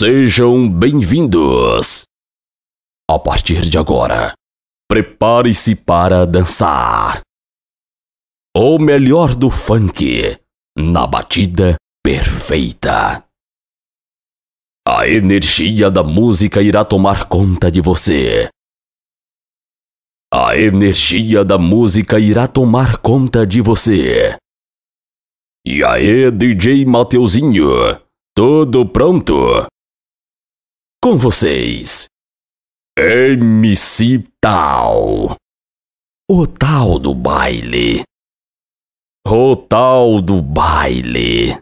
Sejam bem-vindos! A partir de agora, prepare-se para dançar. O melhor do funk, na batida perfeita. A energia da música irá tomar conta de você. A energia da música irá tomar conta de você. E aí, DJ Mateuzinho, tudo pronto? com vocês, MC Tal, o tal do baile, o tal do baile.